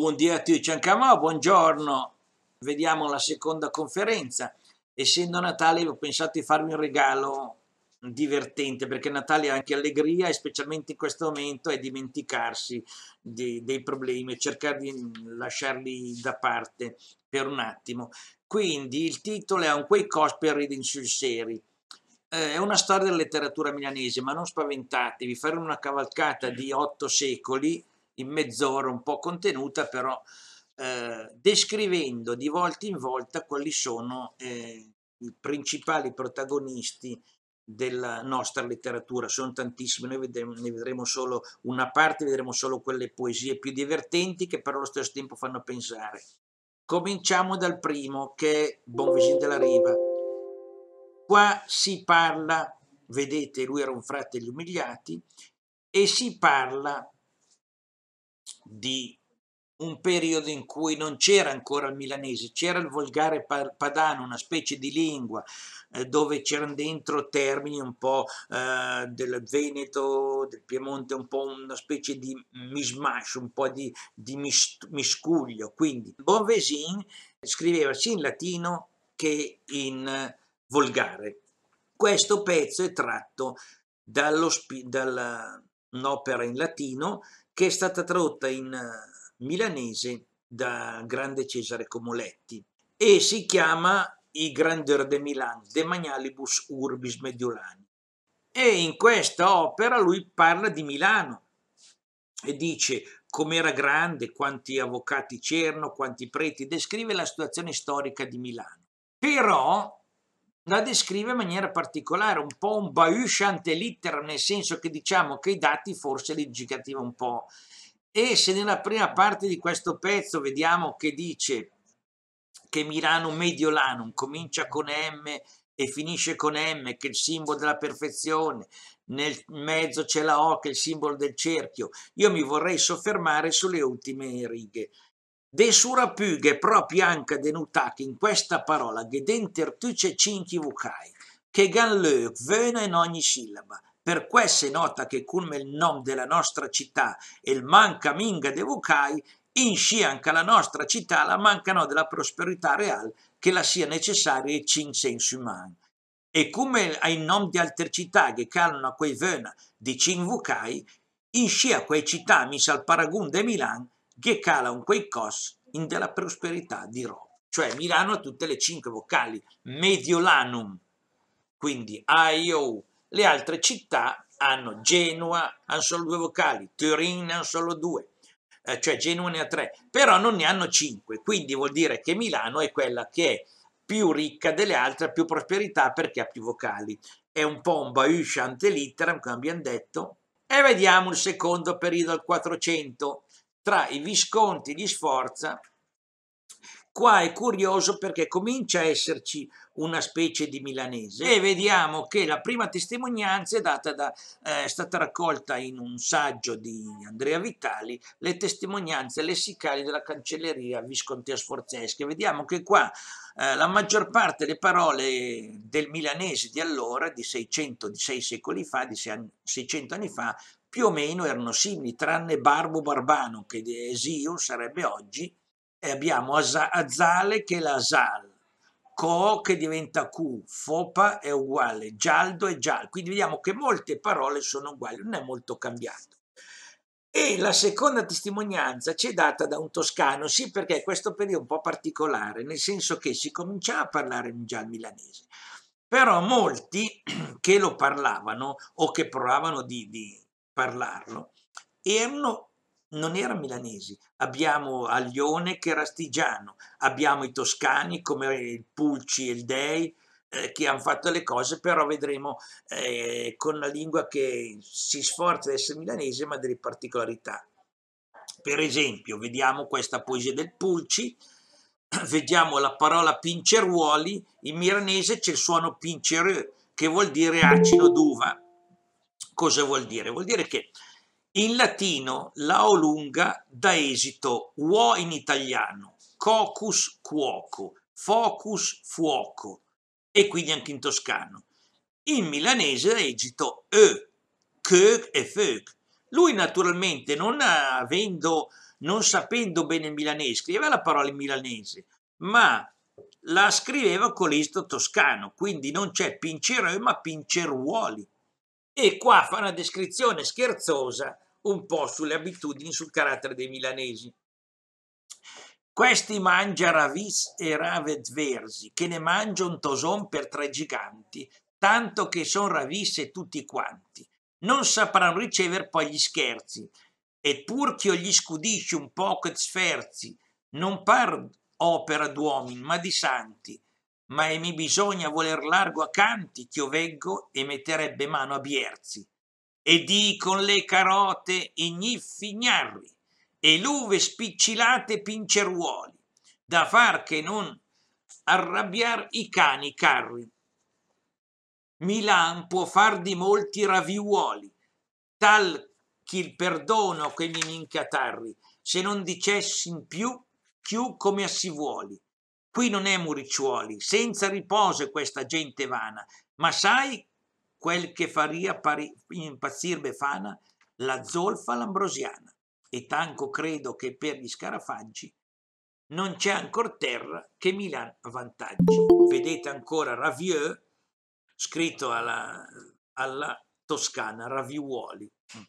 Buon dia a tutti, Ciancamò, buongiorno. Vediamo la seconda conferenza. Essendo Natale ho pensato di farmi un regalo divertente perché Natale è anche allegria e specialmente in questo momento è dimenticarsi di, dei problemi e cercare di lasciarli da parte per un attimo. Quindi il titolo è Un Quake Cosper Reading sul Seri. Eh, è una storia della letteratura milanese, ma non spaventatevi, faremo una cavalcata di otto secoli in mezz'ora un po' contenuta, però eh, descrivendo di volta in volta quali sono eh, i principali protagonisti della nostra letteratura. Sono tantissimi, noi vedremo, ne vedremo solo una parte, vedremo solo quelle poesie più divertenti che però allo stesso tempo fanno pensare. Cominciamo dal primo, che è Buon della Riva. Qua si parla, vedete, lui era un frate degli umiliati, e si parla di un periodo in cui non c'era ancora il milanese, c'era il volgare padano, una specie di lingua eh, dove c'erano dentro termini un po' eh, del Veneto, del Piemonte, un po' una specie di mismash, un po' di, di miscuglio. Quindi Bovesin scriveva sia in latino che in volgare. Questo pezzo è tratto dall'opera dall in latino che è stata tradotta in eh, milanese da grande Cesare Comoletti e si chiama I Grandeur de Milan, De Magnalibus Urbis Mediolani. E in questa opera lui parla di Milano e dice com'era grande, quanti avvocati c'erano, quanti preti, descrive la situazione storica di Milano. Però la descrive in maniera particolare, un po' un bausch ante nel senso che diciamo che i dati forse li gigativa un po'. E se nella prima parte di questo pezzo vediamo che dice che Milano Mediolanum comincia con M e finisce con M, che è il simbolo della perfezione, nel mezzo c'è la O, che è il simbolo del cerchio, io mi vorrei soffermare sulle ultime righe. De surapughe proprio anche denutati in questa parola che dentertuce cinque vucai, che gan le vene in ogni sillaba. Per questo è nota che come il nome della nostra città e il manca minga de vucai, in sci anche la nostra città la mancano della prosperità reale che la sia necessaria e cin senso umano. E come ai nom di altre città che calano a quei vena di cin vucai, in sci a quei città misa al paragun de Milan che cala un quei cos in della prosperità di Roma. Cioè Milano ha tutte le cinque vocali, Mediolanum, quindi AIO. Le altre città hanno Genova, hanno solo due vocali, Turin ne hanno solo due, eh, cioè Genova ne ha tre, però non ne hanno cinque, quindi vuol dire che Milano è quella che è più ricca delle altre, ha più prosperità perché ha più vocali. È un po' un Baüsch ante litteram, come abbiamo detto. E vediamo il secondo periodo al 400, tra i Visconti di Sforza, qua è curioso perché comincia a esserci una specie di milanese e vediamo che la prima testimonianza è, da, eh, è, stata raccolta in un saggio di Andrea Vitali, le testimonianze lessicali della cancelleria Visconti a Sforzesca. Vediamo che qua eh, la maggior parte delle parole del milanese di allora, di 600, di 6 secoli fa, di 600 anni fa, più o meno erano simili, tranne Barbo Barbano, che Esio sarebbe oggi, e abbiamo Azale che è la Asal, Co che diventa Q, Fopa è uguale, Gialdo è Gial, quindi vediamo che molte parole sono uguali, non è molto cambiato. E la seconda testimonianza ci è data da un toscano, sì perché questo periodo è un po' particolare, nel senso che si cominciava a parlare già il milanese, però molti che lo parlavano o che provavano di, di parlarlo, erano non erano milanesi, abbiamo Aglione che era astigiano, abbiamo i toscani come il Pulci e il Dei eh, che hanno fatto le cose, però vedremo eh, con la lingua che si sforza di essere milanese ma delle particolarità. Per esempio, vediamo questa poesia del Pulci, vediamo la parola pinceruoli, in milanese c'è il suono pincereux che vuol dire acino d'uva Cosa vuol dire? Vuol dire che in latino la O lunga dà esito uo in italiano, cocus cuoco, focus fuoco e quindi anche in toscano. In milanese dà esito e, che e feuk. Lui naturalmente non avendo, non sapendo bene il milanese, scriveva la parola in milanese, ma la scriveva con l'esito toscano, quindi non c'è pinceroi ma pinceruoli e qua fa una descrizione scherzosa un po' sulle abitudini, sul carattere dei milanesi. Questi mangia ravis e ravet versi, che ne mangia un toson per tre giganti, tanto che son ravisse tutti quanti. Non sapranno ricever poi gli scherzi, eppur che io gli scudisci un poco et sferzi, non par opera d'uomini, ma di santi, ma e mi bisogna voler largo a canti ch'io veggo e metterebbe mano a Bierzi. E di con le carote igniffi gnarri e l'uve spiccilate pinceruoli, da far che non arrabbiar i cani carri. Milan può far di molti raviuoli, tal ch'il perdono che minchia tarri, se non dicessin più, chiù come a si vuoli Qui non è muricciuoli, senza riposo questa gente vana, ma sai quel che faria pari, impazzir Befana, la zolfa lambrosiana. E tanco credo che per gli scarafaggi non c'è ancor terra che Milan avvantaggi. Vedete ancora Ravieux, scritto alla, alla toscana, Raviuoli. Mm.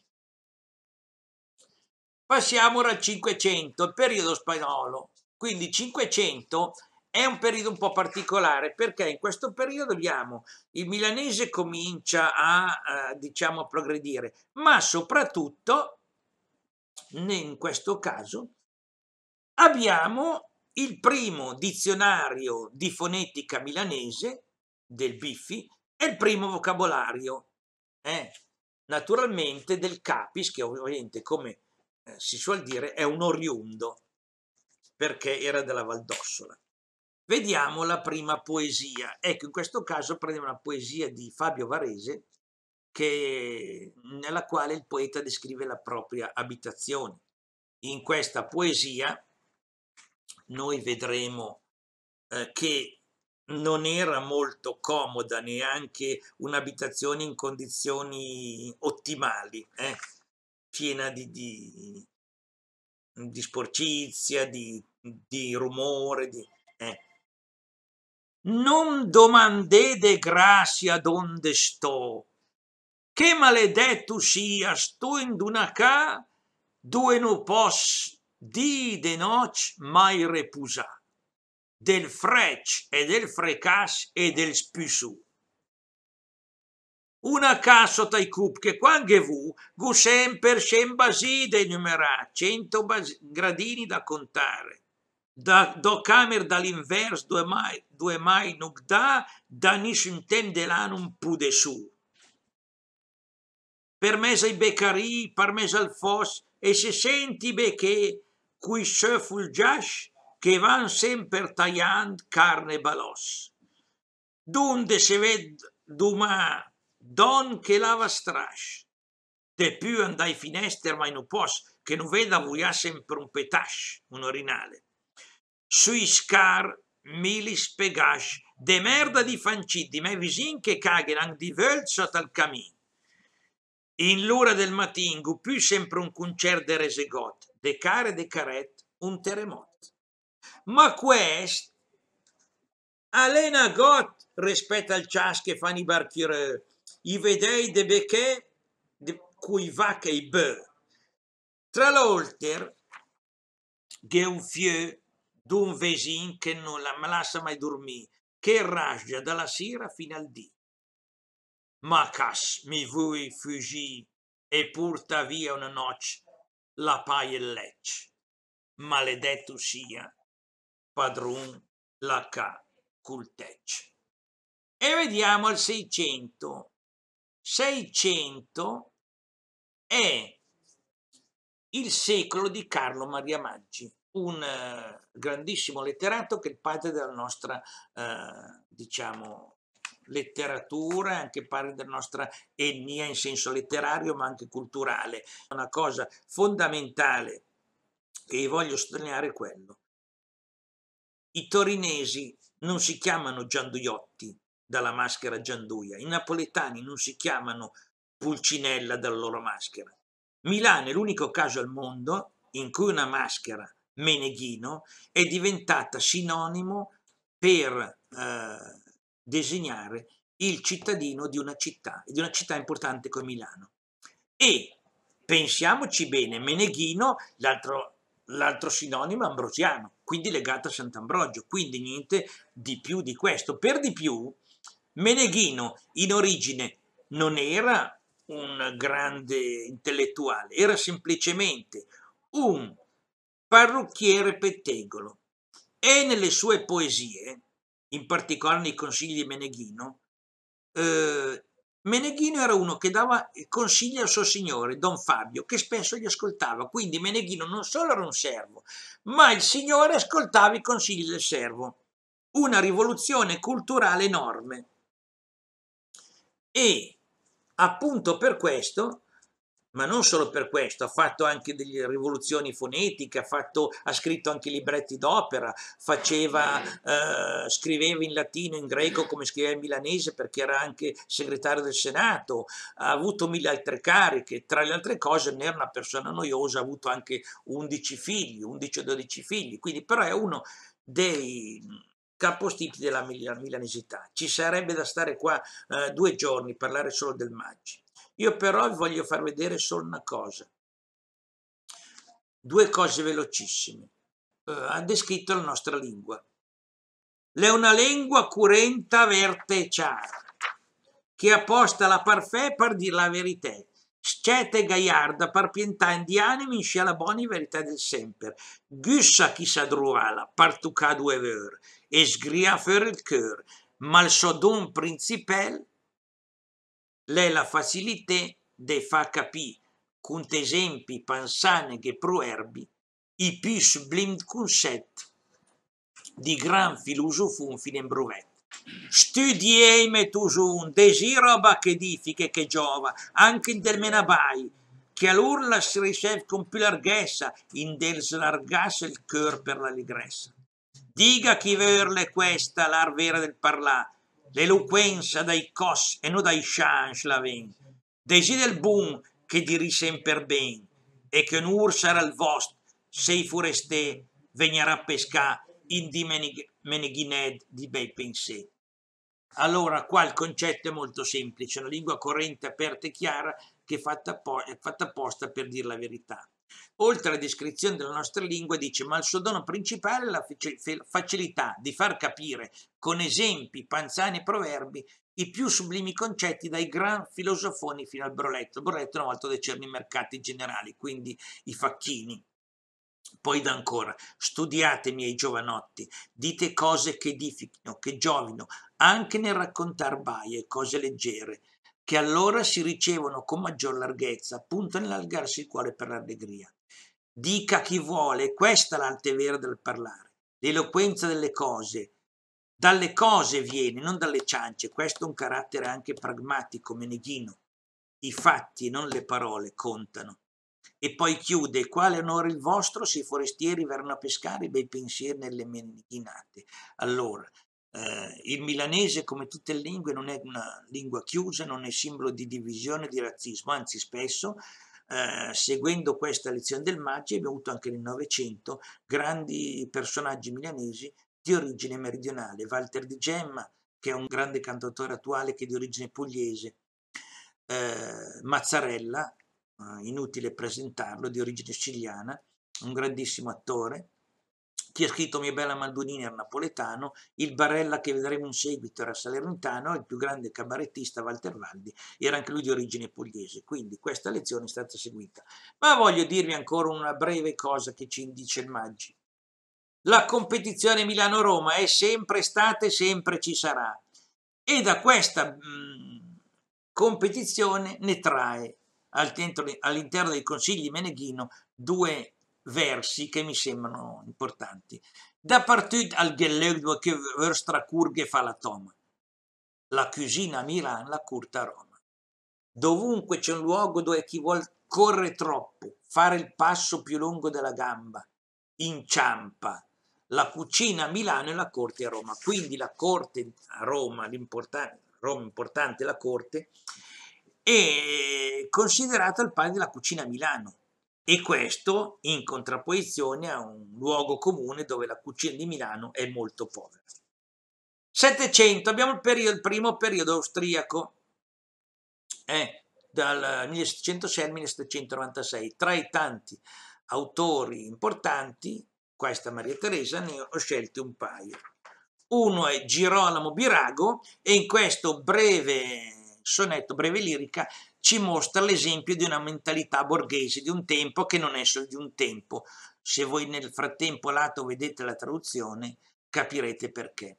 Passiamo ora al 500, periodo spagnolo. Quindi 500 è un periodo un po' particolare perché in questo periodo abbiamo, il milanese comincia a, eh, diciamo, a progredire, ma soprattutto in questo caso abbiamo il primo dizionario di fonetica milanese del Biffi e il primo vocabolario, eh, naturalmente del Capis, che ovviamente come eh, si suol dire è un oriundo, perché era della Valdossola. Vediamo la prima poesia. Ecco, in questo caso prendiamo una poesia di Fabio Varese che, nella quale il poeta descrive la propria abitazione. In questa poesia noi vedremo eh, che non era molto comoda neanche un'abitazione in condizioni ottimali, eh? piena di, di, di sporcizia, di, di rumore, di, eh non domandede grazia donde sto, che maledetto sia, sto in una ca, dove non posso di de noc mai repusà, del frec e del frecas e del spisù. Una ca sotto i cup che quando vu, gu sempre 100 basi denumerà, 100 bas- gradini da contare da, do camer dall'invers due mai, due mai nugda, da nishun tem delanum pude su. per Permesa i per permesa il fos, e se senti becche cui se fulgiash, che van sempre tagliando carne balos. Dunde se ved duma don che lava strash, te più andai finestre mai non pos, che non veda vuia sempre un petash, un orinale scar milis pegash, de merda di fancidi, ma visin che cagheran di völzat tal camin. In l'ora del matingo, più sempre un concert de resegot, de care de caret, un terremoto. Ma quest Alena Got rispetto al cias che fanno i barchiere, i vedei de becchè, cui vacche i bö. Tra l'oltre, che un fieu d'un vesin che non la lascia mai dormire, che raggia dalla sera fino al dì. Ma cas mi vuoi fuggire e porta via una noce la paia e lecce, maledetto sia padron la ca cultecce. E vediamo al 600. 600 è il secolo di Carlo Maria Maggi un eh, grandissimo letterato che è il padre della nostra, eh, diciamo, letteratura, anche padre della nostra etnia in senso letterario ma anche culturale. Una cosa fondamentale che voglio sottolineare è quello. I torinesi non si chiamano gianduiotti dalla maschera gianduia, i napoletani non si chiamano pulcinella dalla loro maschera. Milano è l'unico caso al mondo in cui una maschera Meneghino è diventata sinonimo per eh, designare il cittadino di una città, di una città importante come Milano. E pensiamoci bene, Meneghino, l'altro, l'altro sinonimo è ambrosiano, quindi legato a Sant'Ambrogio, quindi niente di più di questo. Per di più, Meneghino in origine non era un grande intellettuale, era semplicemente un parrucchiere pettegolo e nelle sue poesie, in particolare nei consigli di Meneghino, eh, Meneghino era uno che dava consigli al suo signore, Don Fabio, che spesso gli ascoltava, quindi Meneghino non solo era un servo, ma il signore ascoltava i consigli del servo. Una rivoluzione culturale enorme. E appunto per questo ma non solo per questo, ha fatto anche delle rivoluzioni fonetiche, ha, fatto, ha scritto anche libretti d'opera, eh, scriveva in latino, in greco come scriveva in milanese perché era anche segretario del Senato, ha avuto mille altre cariche, tra le altre cose ne era una persona noiosa, ha avuto anche 11 figli, 11 o 12 figli, quindi però è uno dei capostipiti della milanesità. Ci sarebbe da stare qua eh, due giorni, parlare solo del Maggi. Io però vi voglio far vedere solo una cosa, due cose velocissime. Uh, ha descritto la nostra lingua. Le una lingua curenta verte ciara, che apposta la parfè per dire la verità, scete gaiarda per pientà indiane vincia la buona verità del sempre, gussa chi sa druala, partucà due ver, e sgria fer il cœur, ma il sodon principel, l'è la facilità de fa capire con esempi, pensane e proverbi i più sublimi concetti di gran filosofo un in Bruvet. Studieme tusun, desi roba che edifica che giova, anche in del che all'urla si riceve con più larghezza, in del slargasse il cor per l'allegrezza. Diga chi verle questa, l'ar vera del parlare, l'eloquenza dai cos e non dai chance la ven. Deside il boom che diri sempre ben, e che nur sarà il vost, se i foreste venirà a pescare in di meneghined di bei pensè. Allora, qua il concetto è molto semplice, una lingua corrente, aperta e chiara, che è fatta, apposta per dire la verità. Oltre alla descrizione della nostra lingua dice ma il suo dono principale è la facilità di far capire con esempi, panzani e proverbi i più sublimi concetti dai gran filosofoni fino al Broletto. Il Broletto una volta decerne i mercati generali, quindi i facchini. Poi da ancora, studiate miei giovanotti, dite cose che edifichino, che giovino, anche nel raccontar baie, cose leggere, che allora si ricevono con maggior larghezza, appunto nell'allargarsi il cuore per l'allegria. Dica chi vuole, questa è l'arte vera del parlare, l'eloquenza delle cose. Dalle cose viene, non dalle ciance, questo è un carattere anche pragmatico, meneghino. I fatti, non le parole, contano. E poi chiude, quale onore il vostro se i forestieri verranno a pescare i bei pensieri nelle menichinate. Allora, eh, il milanese, come tutte le lingue, non è una lingua chiusa, non è simbolo di divisione, di razzismo, anzi spesso, eh, seguendo questa lezione del Maggi, abbiamo avuto anche nel Novecento grandi personaggi milanesi di origine meridionale, Walter di Gemma, che è un grande cantautore attuale che è di origine pugliese, eh, Mazzarella, eh, inutile presentarlo, di origine siciliana, un grandissimo attore, chi ha scritto Mia bella Maldonini era napoletano, il Barella che vedremo in seguito era salernitano, il più grande cabarettista Walter Valdi era anche lui di origine pugliese, quindi questa lezione è stata seguita. Ma voglio dirvi ancora una breve cosa che ci indice il Maggi. La competizione Milano-Roma è sempre stata e sempre ci sarà e da questa mh, mm, competizione ne trae all'interno dei consigli Meneghino due versi che mi sembrano importanti. Da Dappertutto al Gellegdo che vostra curge fa la toma. La cucina a Milano, la curta a Roma. Dovunque c'è un luogo dove chi vuol corre troppo, fare il passo più lungo della gamba, inciampa. La cucina a Milano e la corte a Roma. Quindi la corte a Roma, l'importante, Roma importante la corte, è considerata il padre della cucina a Milano e questo in contrapposizione a un luogo comune dove la cucina di Milano è molto povera. 700 abbiamo il, periodo, il primo periodo austriaco, eh, dal 1706 al 1796. Tra i tanti autori importanti, questa Maria Teresa, ne ho scelti un paio. Uno è Girolamo Birago e in questo breve sonetto breve lirica ci mostra l'esempio di una mentalità borghese di un tempo che non è solo di un tempo. Se voi nel frattempo lato vedete la traduzione, capirete perché.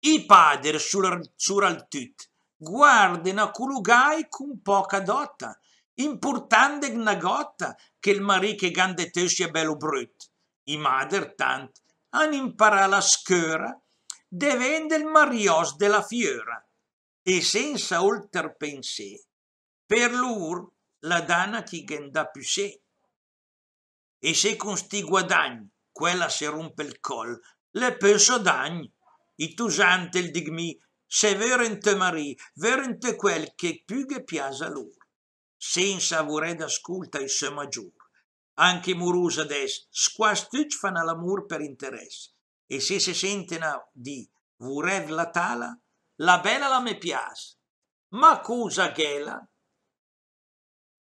I padri suraltut guardano a Kulugai con poca dotta, importante una gotta che il marì che grande te sia bello brut. I madri tant hanno imparato la schiora, devende il marios della fiera e senza oltre oltrepensé, per l'ur la dana chi ghenda più sé. E se con sti guadagni quella se rompe il col, le penso dagni, i tusante il digmi, se verente mari, verente quel che più che piasa l'ur, senza avore d'ascolta il se maggior. Anche murusa des, squastuc fanno all'amor per interesse, e se se sentena di vurev la tala, la bella la me piace, ma cosa ghela?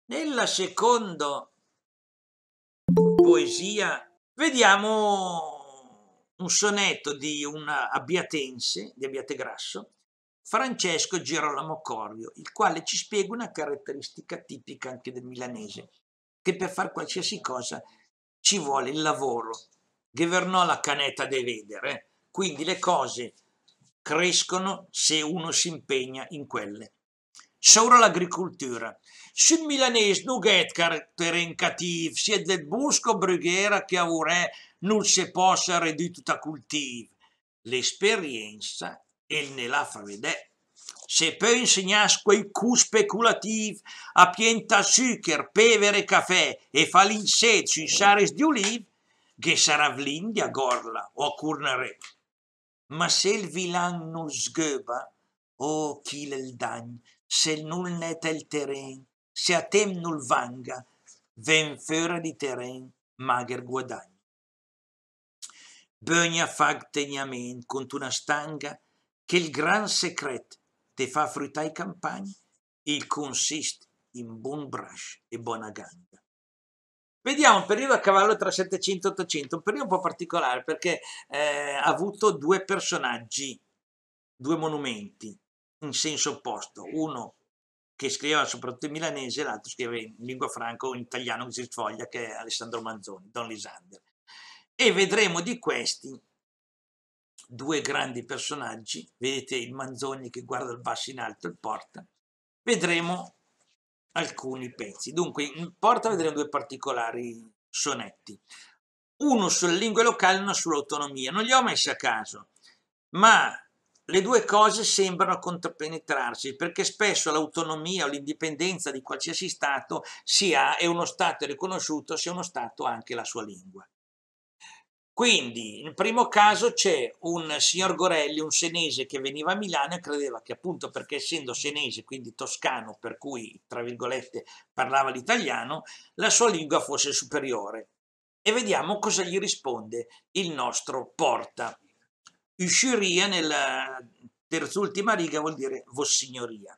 Nella seconda poesia vediamo un sonetto di un abbiatense, di Abbiategrasso, Francesco Girolamo Corvio, il quale ci spiega una caratteristica tipica anche del milanese, che per fare qualsiasi cosa ci vuole il lavoro. Governò la canetta de vedere, eh. quindi le cose crescono se uno si impegna in quelle. Sobre l'agricoltura. Sul milanese non è caratterencativ, sia del bosco brughiera che avrei non si possa ridurre cultiva. L'esperienza è nella fa Se poi insegnare quei cu speculativi a pienta succhero, pevere caffè e fa l'insetto in sares di olive, che sarà vlindia gorla o a curnare ma se il vilan non gueba, o oh, qu'il el dagne, se nul n'est il terren, se a tem nul vanga, ven fera di terren, mager guadagno. Bogna fag teniamen con una stanga che il gran secret te fa fruttare i campagni, il consiste in buon brash e buona ganda. Vediamo un periodo a cavallo tra 700 e 800, un periodo un po' particolare perché eh, ha avuto due personaggi, due monumenti in senso opposto, uno che scriveva soprattutto in milanese, l'altro scriveva in lingua franca o in italiano che si sfoglia, che è Alessandro Manzoni, Don Lisander. E vedremo di questi due grandi personaggi, vedete il Manzoni che guarda il basso in alto e porta, vedremo alcuni pezzi. Dunque, porta a vedere due particolari sonetti. Uno sulle lingue locali e uno sull'autonomia. Non li ho messi a caso, ma le due cose sembrano contrappenetrarsi perché spesso l'autonomia o l'indipendenza di qualsiasi Stato si ha e uno Stato è riconosciuto se uno Stato ha anche la sua lingua. Quindi, nel primo caso c'è un signor Gorelli, un senese che veniva a Milano e credeva che appunto perché essendo senese, quindi toscano, per cui, tra virgolette, parlava l'italiano, la sua lingua fosse superiore. E vediamo cosa gli risponde il nostro Porta. Usciria nella terz'ultima riga vuol dire Vossignoria.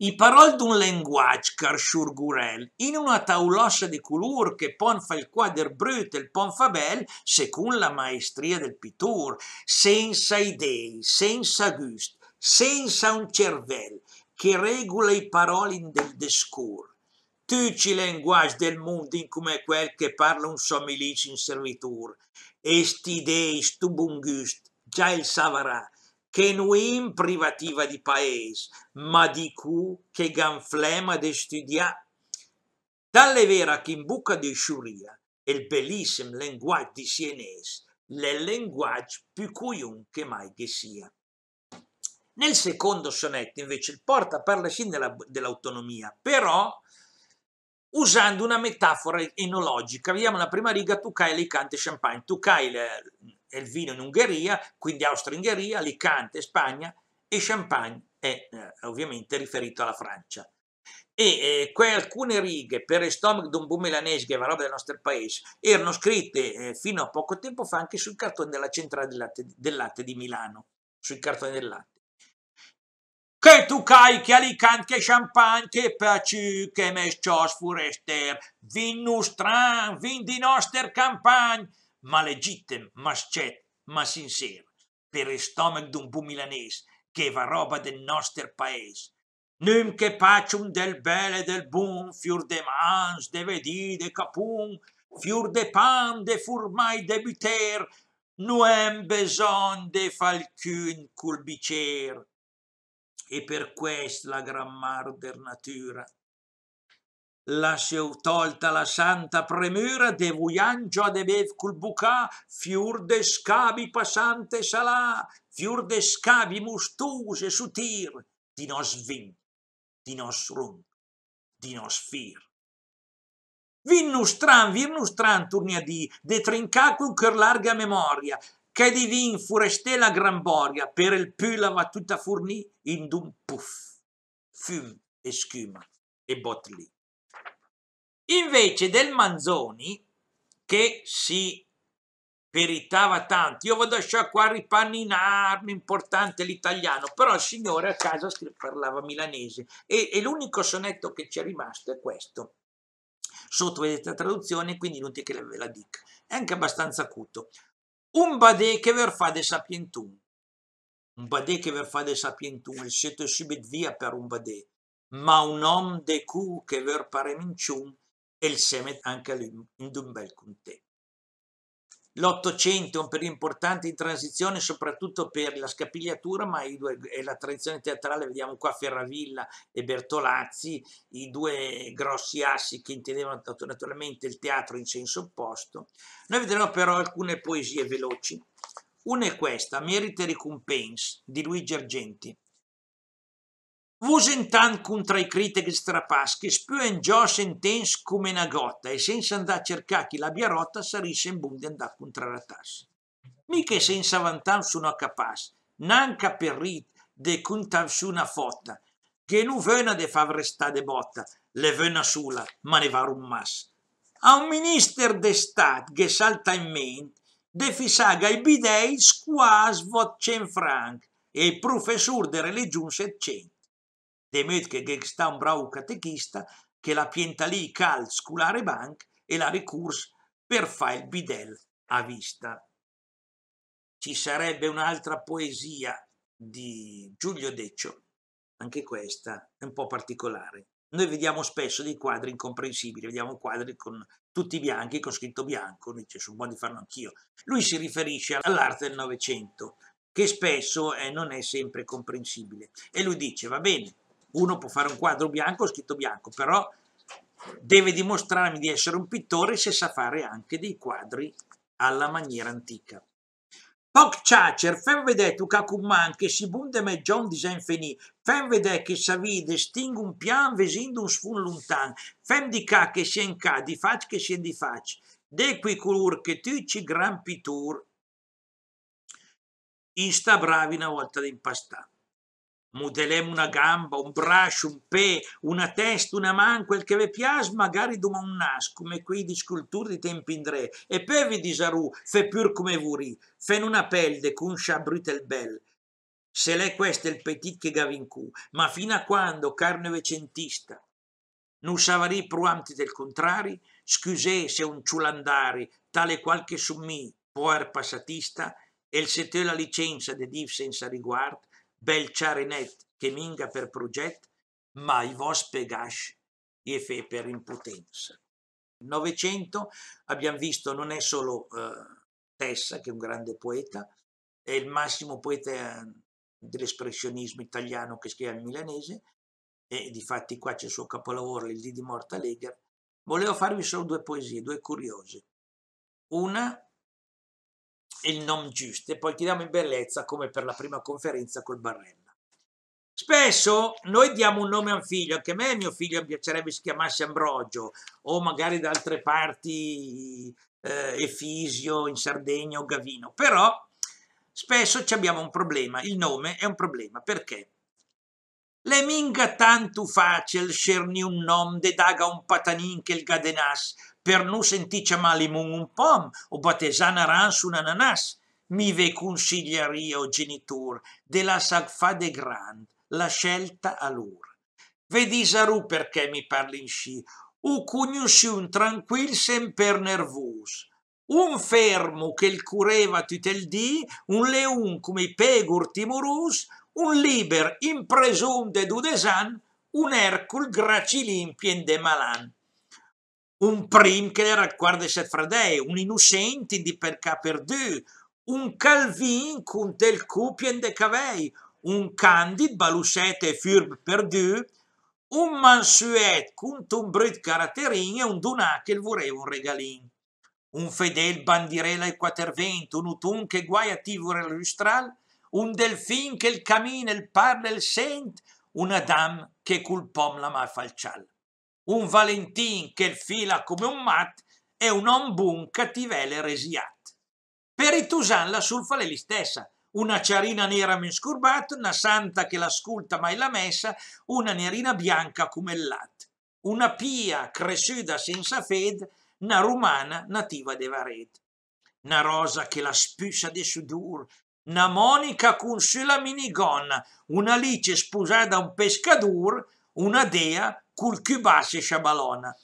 I parol d'un linguaggio, car Gurel, in una taulossa di culur che pon fa il quadro brut e il pon fa bel, secun la maestria del pittur, senza idee, senza gust, senza un cervel che regola i paroli del discur. Tutti i linguaggi del mondo in come quel che parla un somilice in servitur, est idei stubungust, già il savarà, che nuim privativa di paese, ma di cu che ganflema de studia. Dalle vera che in buca di sciuria, il bellissimo linguaggio di Sienese, le linguaggio più cuiun che mai che sia. Nel secondo sonetto, invece, il porta parla sin dell'autonomia, però usando una metafora enologica. Vediamo la prima riga, tu cai le cante champagne, tu cai le, è il vino in Ungheria, quindi Austria-Ungheria, Alicante, Spagna e Champagne è eh, ovviamente riferito alla Francia. E eh, alcune righe per di un boom milanese, che è roba del nostro paese, erano scritte eh, fino a poco tempo fa anche sul cartone della centrale del latte, del latte di Milano, sui cartoni del latte. Che tu cai, che Alicante, che Champagne, che Paci, che Mescios Furester, vin nustran, vin di nostra campagne, ma legittim, ma scet, ma sincero, per il stomaco d'un bu milanese, che va roba del nostro paese. Num che pacium del bel e del bun, fior de mans, de vedi, de capun, fior de pan, de furmai, de buter, nuem beson de falcun cul E per questo la grammar der natura lasceu tolta la santa premura de voyangio adevev cul buca, fiur de scabi passante salà, fiur de scabi mustuse sutir, di nos vin, di nos rum, di nos fir. Vinnustran, virnustran, turni a di, de trincacul cur larga memoria, che di vin furestela gran boria, per il pula va tutta furnì in d'un puff, fum e schiuma e botli. Invece del Manzoni, che si peritava tanto, io vado a sciacquare i panni in armi, importante l'italiano, però il signore a casa parlava milanese e, e l'unico sonetto che ci è rimasto è questo. Sotto vedete la traduzione, quindi inutile che ve la dica. È anche abbastanza acuto. Un badè che ver fa de sapientum. Un badè che ver fa de sapientum, il seto subit via per un badè. Ma un om de cu che ver pare mincium e il Semet anche in un bel contempo. L'Ottocento è un periodo importante in transizione, soprattutto per la scapigliatura, ma due, e la tradizione teatrale, vediamo qua Ferravilla e Bertolazzi, i due grossi assi che intendevano naturalmente il teatro in senso opposto. Noi vedremo però alcune poesie veloci. Una è questa, Merite e Recompense, di Luigi Argenti. Vosentan contra i critici strapaschi, spuen già sentens come una gotta e senza andare a cercare chi l'abbia rotta sarisse in bunde andare contro la tassa. Mica senza vantan su una capace, nanca per rit de contar su una fotta, che nu vena de far restare de botta, le vena sulla, ma ne va un mas. A un minister de che salta in mente, de fisaga i bidei squas vot franc e il professor de religione settecento. Demet che gesta un bravo catechista, che la lì cal sculare bank e la ricurs per fare il bidel a vista. Ci sarebbe un'altra poesia di Giulio Deccio, anche questa è un po' particolare. Noi vediamo spesso dei quadri incomprensibili, vediamo quadri con tutti bianchi, con scritto bianco, dice sul modo di farlo anch'io. Lui si riferisce all'arte del Novecento, che spesso eh, non è sempre comprensibile. E lui dice, va bene, uno può fare un quadro bianco scritto bianco, però deve dimostrarmi di essere un pittore se sa fare anche dei quadri alla maniera antica. Poc Chacher, fem vedere tu cacumman che si bunde me John design fenì, fem vedere che savide sting un pian vesind un sfun lontan, fem di ca che si enca, di fac che si di fac, de qui culur che tu ci gran pitur, insta bravi una volta d'impastà modelem una gamba, un braccio, un pe, una testa, una man, quel che vi piace, magari duma un nas, come quei di sculture di tempi in re. E poi vi disarù, fe pur come vuri, fen una pelle con chabrut el bel. Se l'è questo è il petit che gavincù, ma fino a quando, carne vecentista, non savari pruanti del contrari, scusè se un ciulandari, tale qualche summi, puer passatista, e il se te la licenza de div senza riguardo, bel Belciarinet che minga per progetto, ma i vos pegash e fe per impotenza. Il Novecento abbiamo visto non è solo eh, Tessa, che è un grande poeta, è il massimo poeta ehm, dell'espressionismo italiano che scrive al milanese, e difatti qua c'è il suo capolavoro, il D di Morta Leger, volevo farvi solo due poesie, due curiose. Una il nome giusto e poi chiediamo in bellezza come per la prima conferenza col Barrella. Spesso noi diamo un nome a un figlio, anche a me mio figlio piacerebbe si chiamasse Ambrogio o magari da altre parti eh, Efisio in Sardegna o Gavino, però spesso abbiamo un problema, il nome è un problema, perché? Le minga tantu facel scerni un nom de daga un patanin che il gadenas per non sentirci male un pom o battesana rans un ananas, mi ve consiglieria o genitor della sagfa de grand, la scelta a lur. Vedisaru perché mi parli in sci, u un tranquil semper nervus. Un fermo che il cureva tutto il dì, un leun come i pegur timorus, un liber impresum de dudesan, un ercul gracilin pien de malan un prim che era quart de set fradei, un innocente di per perdu, un calvin con tel cupien de cavei, un candid balusete furb perdu, un mansuet con un brut caratterin e un dunà che il voreva un regalin. Un fedel bandirella e quatervento, un utun che guai attivo lustral, un delfin che il camina, il parla, il sent, una dam che cul pom la mal falcial un Valentin che fila come un mat e un Ombun cativele resiat. Per i Tusan la è lì stessa, una ciarina nera menscurbat, una santa che l'ascolta mai la messa, una nerina bianca come il latte, una pia cresciuta senza fede, una rumana nativa de Vared, una rosa che la spiscia di sudur, una monica con sulla minigonna, una lice sposata a un pescadur, una dea culcubase Shabalona,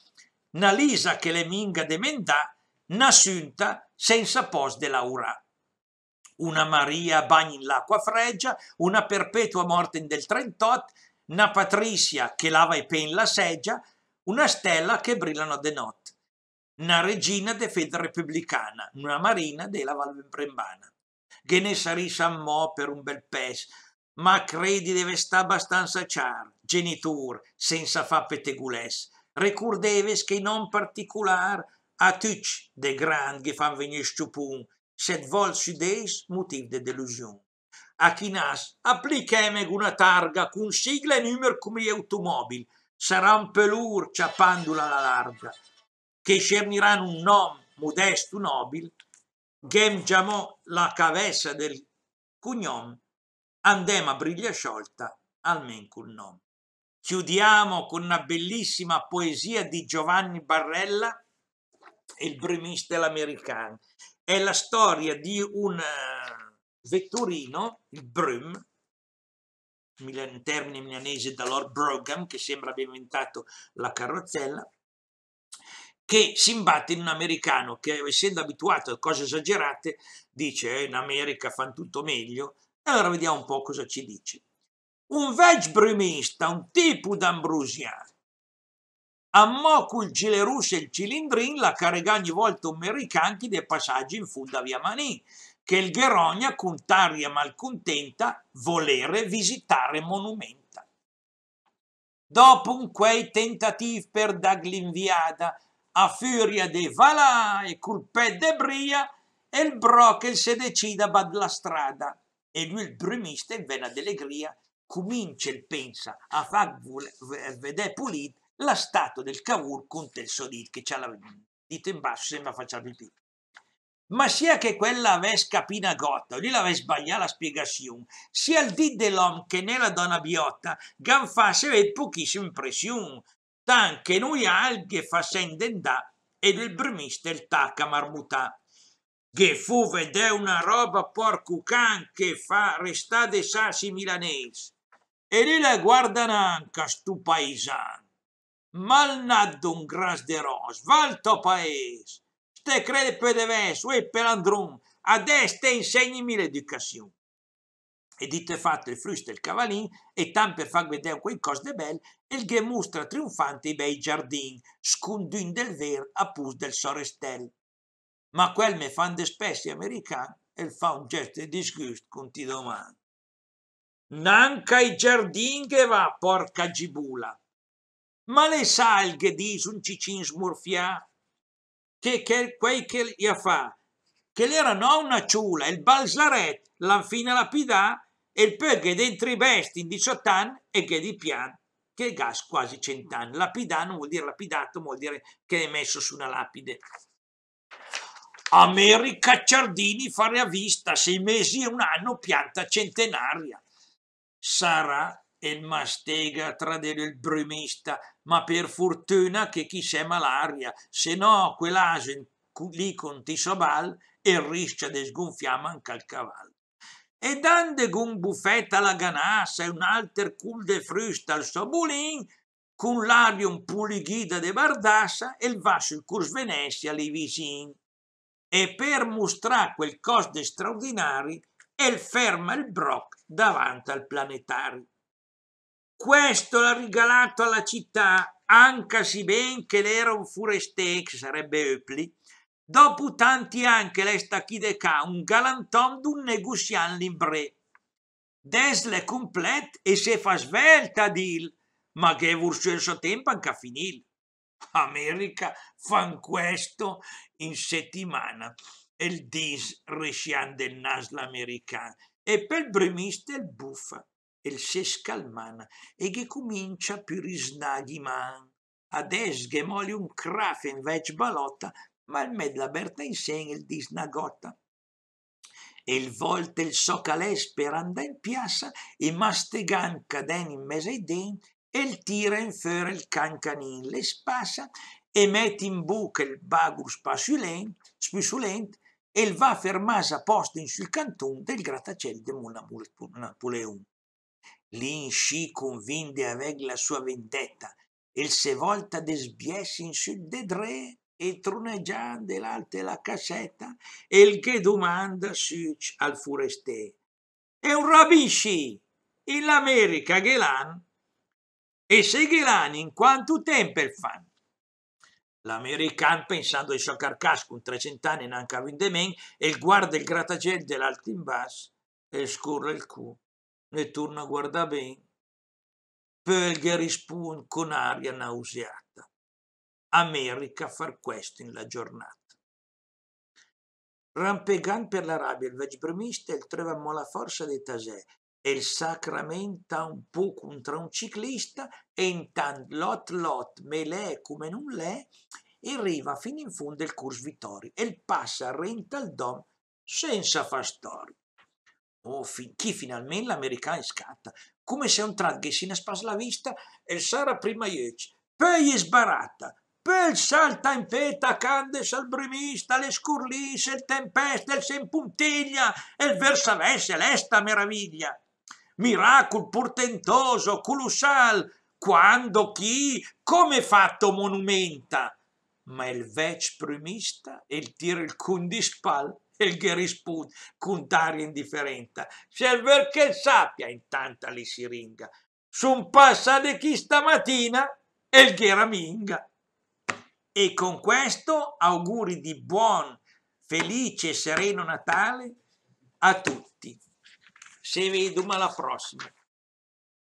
nalisa che le minga de mendà, nasunta senza pos de laura. Una Maria bagni in l'acqua freggia, una perpetua morte in del Trentot, una Patricia che lava i pen la seggia, una stella che brillano de notte una regina de fede repubblicana, una marina della Valvembrembana, che ne sarì s'ammò per un bel pes, ma credi deve sta abbastanza ciar, genitur, senza fa pettegulès. Recur deves che non particular a tuc de grand che fan venir stupun, set vol sudeis motiv de delusion. A chi nas applichemeg una targa con sigla e numero come gli automobil, sarà un pelur ciapandula la larga, che scerniranno un nom modesto nobil, gem giamò la cavessa del cugnom Andema briglia sciolta, almen cul nom. Chiudiamo con una bellissima poesia di Giovanni Barrella, il bremista l'americano. È la storia di un eh, vetturino, il Brum, un termine milanese da Lord Brougham, che sembra abbia inventato la carrozzella, che si imbatte in un americano che, essendo abituato a cose esagerate, dice eh, in America fanno tutto meglio allora vediamo un po' cosa ci dice. Un veg brumista, un tipo d'ambrosiano, ammò col gile russo e il cilindrin la carrega ogni volta un mericanchi dei passaggi in fuda via Manin, che il Gherogna, con taria malcontenta, volere visitare monumenta. Dopo un quei tentativi per daglinviada, a furia dei valà e col pè de bria, e il bro che se decida bad la strada e lui il brumista in vena d'allegria comincia il pensa a far vedere pulita la statua del Cavour con Telso dit che ha la dita in basso sembra faccia pipì ma sia che quella avesse capina gotta, lì l'avesse sbagliata la spiegazione, sia il dì dell'uomo che nella donna biotta, gan fasse pochissima impressione, tan che noi alghe fa sendendà ed il brumista il tacca marmutà che fu vedè una roba porcucan che fa restà de sassi milanesi. E lì la guardano anche stu paesan. Malnaddo un gras de ros, to paese. Ste crede per devesso e per andrum, a destra insegnimi l'educazione. E dite fatto il frus il cavalin e tan per far vedere quei cos de bel e il che mostra trionfante i bei giardini, scundin del ver a pus del sorestel. Ma quel me fan de spessi american e fa un gesto di disgusto con ti domanda. Nanca i giardini che va, porca gibula. Ma le sa il che dice un cicin smurfià? Che, che quei che ia fa? Che l'era no una ciula, il balslaret, l'anfina lapidà e il poi dentro i besti in 18 anni e che di pian, che gas quasi cent'anni. Lapidà non vuol dire lapidato, vuol dire che è messo su una lapide. America Ciardini fare a vista, sei mesi e un anno, pianta centenaria. Sarà il mastega tra del brumista, ma per fortuna che chi c'è malaria, se no quell'aso lì con Tisobal e riscia di sgonfiare anche al cavallo. E dande con buffetta alla ganassa e un alter cul de frusta al suo con l'aria un pulighida de bardassa e il vaso il curs Venezia li visin e per mostrare quel cos de straordinari el ferma il Brock davanti al planetario. Questo l'ha regalato alla città, anche se ben che l'era un forestè, che sarebbe Öpli, dopo tanti anni che lei sta qui de ca, un galanton d'un negoziant limbré. Desle complet e se fa svelta dil, ma che il suo tempo anche a finire. America fan questo in settimana il dis rescian del nasla americano e per bremista il buffa il se scalmana e che comincia più risnaghi man ades che moli un crafe in vec balotta ma il med la berta in sen il disnagotta e il volte il socalè speranda in piazza e mastegan caden in mese i den e il tiren för il cancanin le spassa e mette in buca il bagur spisulent e il va fermasa posto in sul cantun del grattaciel de Mona Napoleon. Lì in sci convinde aveg la sua vendetta e se volta desbiessi in sul de dre e truneggian dell'alte la cassetta e il che domanda suc al forestè. E un rabisci! In America, Ghelan e seguiranno in quanto tempo il fan. L'American, pensando di scioccar casco un trecent'anni in anche Windemen, e guarda il grattacielo dell'alto in basso e scorre il cu. e torna a guardare bene. Poi gli risponde con aria nauseata. America far questo in la giornata. Rampegan per la rabbia, il vegbremista e il trevamo la forza di Tasè e il sacramenta un po' contro un ciclista e intanto lot lot me l'è come non l'è e arriva fino in fondo il Curs Vittori e passa a Rental Dom senza far storia. Oh, fi chi finalmente l'americano scatta, come se un trat che si naspas la vista e sarà prima ieci, poi è sbarata, poi salta in peta candes al bremista, le scurlisse, il tempesta, il sempuntiglia e il versavesse l'esta meraviglia miracolo portentoso, colossal, quando chi, come fatto monumenta? Ma il vec primista e il tir il cundispal e il gherispun contare indifferenta. Serve che sappia intanto li siringa. Sun passa chi stamattina e il gheraminga. E con questo auguri di buon, felice e sereno Natale a tutti se vedo ma alla prossima.